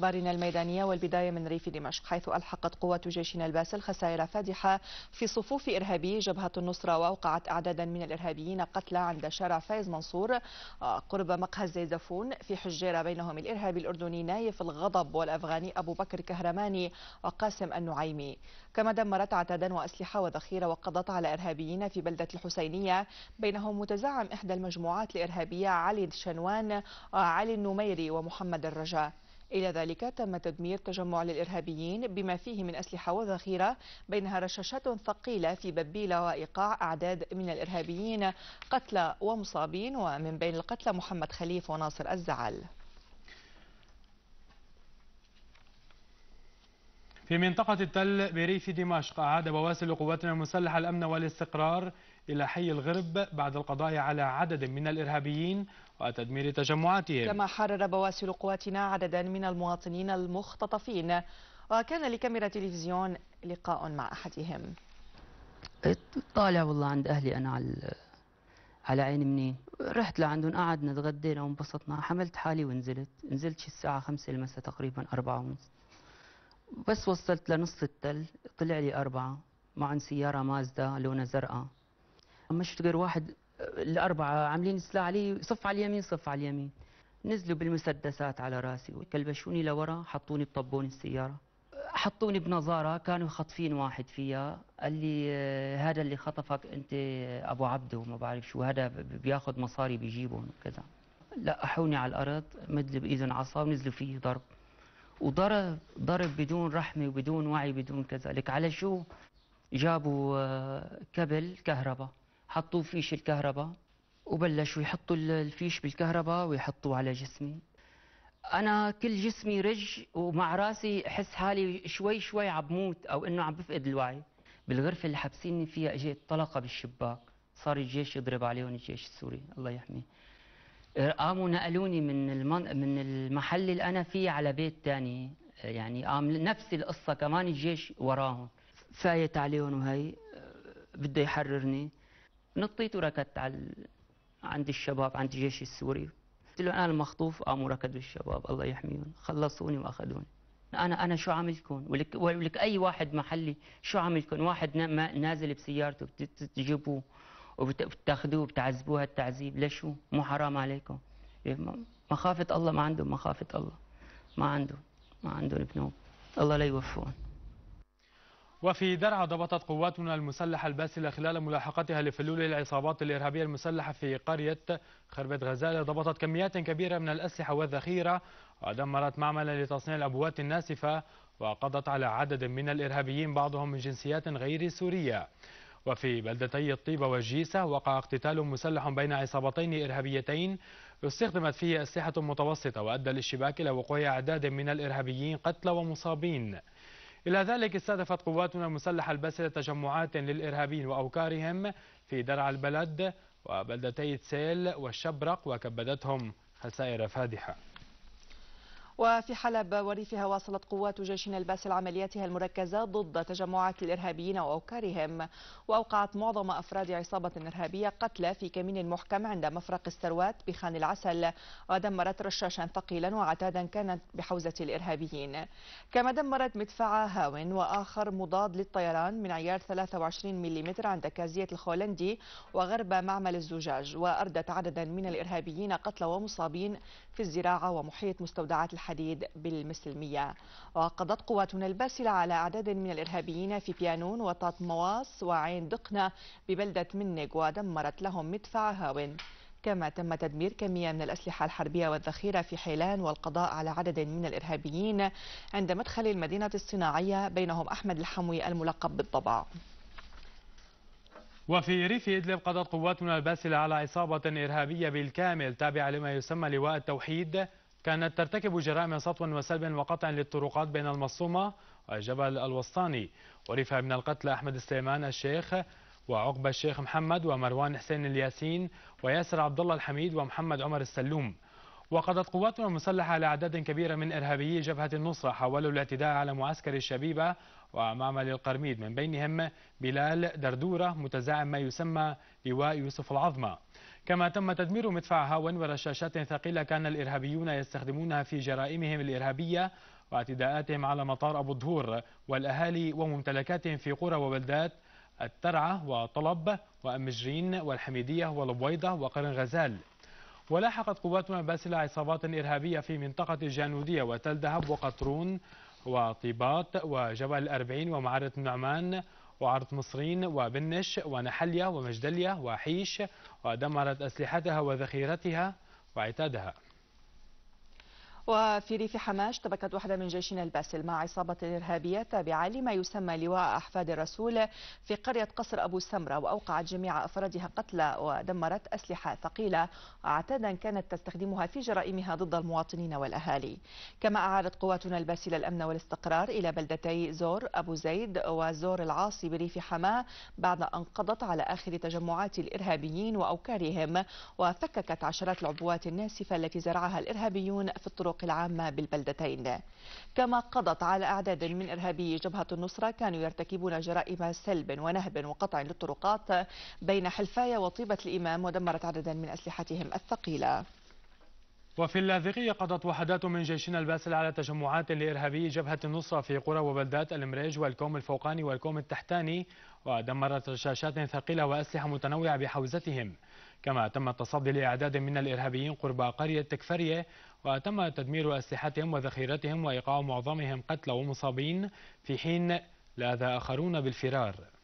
أخبارنا الميدانية والبداية من ريف دمشق حيث ألحقت قوة جيشنا الباسل خسائر فادحة في صفوف إرهابي جبهة النصرة وأوقعت أعدادا من الإرهابيين قتلى عند شارع فايز منصور آه، قرب مقهى الزيزفون في حجيرة بينهم الإرهابي الأردني نايف الغضب والأفغاني أبو بكر كهرماني وقاسم النعيمي كما دمرت عتادا وأسلحة وذخيرة وقضت على إرهابيين في بلدة الحسينية بينهم متزعم إحدى المجموعات الإرهابية علي الشنوان آه، علي النميري ومحمد الرجاء إلى ذلك تم تدمير تجمع للإرهابيين بما فيه من أسلحة وذخيرة بينها رشاشات ثقيلة في ببيلة وإيقاع أعداد من الإرهابيين قتلى ومصابين ومن بين القتلى محمد خليف وناصر الزعل في منطقة التل بريف دمشق أعاد بواسل قواتنا المسلحة الأمن والاستقرار إلى حي الغرب بعد القضاء على عدد من الإرهابيين وتدمير تجمعاتهم كما حرر بواسل قواتنا عددا من المواطنين المختطفين وكان لكاميرا تلفزيون لقاء مع أحدهم طالع والله عند أهلي أنا على على عين منين رحت لعندهم قعدنا تغدينا وانبسطنا حملت حالي ونزلت نزلت شي الساعة خمسة المساء تقريبا أربعة ونص بس وصلت لنص التل طلع لي أربعة معن سيارة مازدا لونها زرقاء شفت غير واحد آه، الأربعة عاملين سلاح علي صف على اليمين صف على اليمين نزلوا بالمسدسات على راسي كلبشوني لورا حطوني بطبون السيارة حطوني بنظارة كانوا خاطفين واحد فيها قال لي آه، هذا اللي خطفك أنت آه، أبو عبده وما بعرف شو هذا بياخذ مصاري بيجيبهم وكذا لقحوني على الأرض مدلوا بإيدهم عصا ونزلوا فيه ضرب وضرب ضرب بدون رحمة وبدون وعي بدون كذا لك على شو جابوا كبل كهرباء حطوا فيش الكهرباء وبلشوا يحطوا الفيش بالكهرباء ويحطوه على جسمي انا كل جسمي رج ومع راسي احس حالي شوي شوي عم بموت او انه عم بفقد الوعي بالغرفه اللي حابسيني فيها اجيت طلقه بالشباك صار الجيش يضرب عليهم الجيش السوري الله يحميه قاموا نقلوني من المن... من المحل اللي انا فيه على بيت ثاني يعني قام نفس القصه كمان الجيش وراهم فايت عليهم وهي بده يحررني نطيت وركضت على عند الشباب عند الجيش السوري قلت له انا المخطوف قاموا ركضوا الشباب الله يحميهم خلصوني واخذوني انا انا شو عاملكم ولك ولك اي واحد محلي شو عاملكم واحد نازل بسيارته بتجيبوه وبتاخذوه وبتعذبوه التعذيب ليش مو حرام عليكم مخافه الله ما عندهم مخافه الله ما عندهم ما عندهم بنوب الله لا يوفقهم وفي درعا ضبطت قواتنا المسلحة الباسلة خلال ملاحقتها لفلول العصابات الإرهابية المسلحة في قرية خربة غزالة ضبطت كميات كبيرة من الأسلحة والذخيرة ودمرت معملا لتصنيع الأبوات الناسفة وقضت على عدد من الإرهابيين بعضهم من جنسيات غير سورية وفي بلدتي الطيبة والجيسة وقع اقتتال مسلح بين عصابتين إرهابيتين استخدمت فيه أسلحة متوسطة وأدى الاشتباك إلى وقوع أعداد من الإرهابيين قتلى ومصابين إلى ذلك استهدفت قواتنا المسلحة الباسلة تجمعات للإرهابيين وأوكارهم في درع البلد وبلدتي تسيل والشبرق وكبدتهم خسائر فادحة وفي حلب وريفها واصلت قوات جيش الباسل عملياتها المركزة ضد تجمعات الإرهابيين وأوكارهم وأوقعت معظم أفراد عصابة إرهابية قتلى في كمين محكم عند مفرق الثروات بخان العسل ودمرت رشاشا ثقيلا وعتادا كانت بحوزة الإرهابيين كما دمرت مدفع هاون وآخر مضاد للطيران من عيار 23 ملم عند كازية الخولندي وغرب معمل الزجاج وأردت عددا من الإرهابيين قتلى ومصابين في الزراعة ومحيط مستودعات الحياة الحديد بالمسلمية وقضت قواتنا الباسلة على أعداد من الإرهابيين في بيانون مواس وعين دقنة ببلدة منق ودمرت لهم مدفع هاون كما تم تدمير كمية من الأسلحة الحربية والذخيرة في حيلان والقضاء على عدد من الإرهابيين عند مدخل المدينة الصناعية بينهم أحمد الحموي الملقب بالضبع وفي ريف إدلب قضت قواتنا الباسلة على إصابة إرهابية بالكامل تابعة لما يسمى لواء التوحيد كانت ترتكب جرائم سطو وسلب وقطع للطرقات بين المصومة وجبل الوسطاني عرف من القتلى أحمد السليمان الشيخ وعقبة الشيخ محمد ومروان حسين الياسين وياسر عبد الله الحميد ومحمد عمر السلوم وقضت قواتنا المسلحة على أعداد كبيرة من إرهابيي جبهة النصرة حاولوا الاعتداء على معسكر الشبيبة ومعمل القرميد من بينهم بلال دردورة متزاعم ما يسمى لواء يوسف العظمة كما تم تدمير مدفع هاون ورشاشات ثقيلة كان الإرهابيون يستخدمونها في جرائمهم الإرهابية واعتداءاتهم على مطار أبو الظهور والأهالي وممتلكاتهم في قرى وبلدات الترعة وطلب وأم جرين والحميدية والبويضة وقرن غزال ولاحقت قواتنا الباسلة عصابات إرهابية في منطقة الجانودية وتل دهب وقطرون وطيبات وجبل الأربعين ومعارة النعمان وعرض مصرين وبنش ونحليا ومجدليا وحيش ودمرت أسلحتها وذخيرتها وعتادها وفي ريف حماه اشتبكت وحدة من جيشنا الباسل مع عصابة إرهابية تابعة لما يسمى لواء أحفاد الرسول في قرية قصر أبو سمرة وأوقعت جميع أفرادها قتلى ودمرت أسلحة ثقيلة اعتادا كانت تستخدمها في جرائمها ضد المواطنين والأهالي كما أعادت قواتنا الباسلة الأمن والاستقرار إلى بلدتي زور أبو زيد وزور العاصي بريف حماه بعد أن قضت على آخر تجمعات الإرهابيين وأوكارهم وفككت عشرات العبوات الناسفة التي زرعها الإرهابيون في الطرق الطرق العامة بالبلدتين كما قضت على أعداد من إرهابي جبهة النصرة كانوا يرتكبون جرائم سلب ونهب وقطع للطرقات بين حلفايا وطيبة الإمام ودمرت عددا من أسلحتهم الثقيلة وفي اللاذقية قضت وحدات من جيشنا الباسل على تجمعات لإرهابي جبهة النصرة في قرى وبلدات المريج والكوم الفوقاني والكوم التحتاني ودمرت رشاشات ثقيلة وأسلحة متنوعة بحوزتهم كما تم التصدي لأعداد من الإرهابيين قرب قرية تكفرية وتم تدمير أسلحتهم وذخيرتهم وإيقاع معظمهم قتلى ومصابين في حين لاذى آخرون بالفرار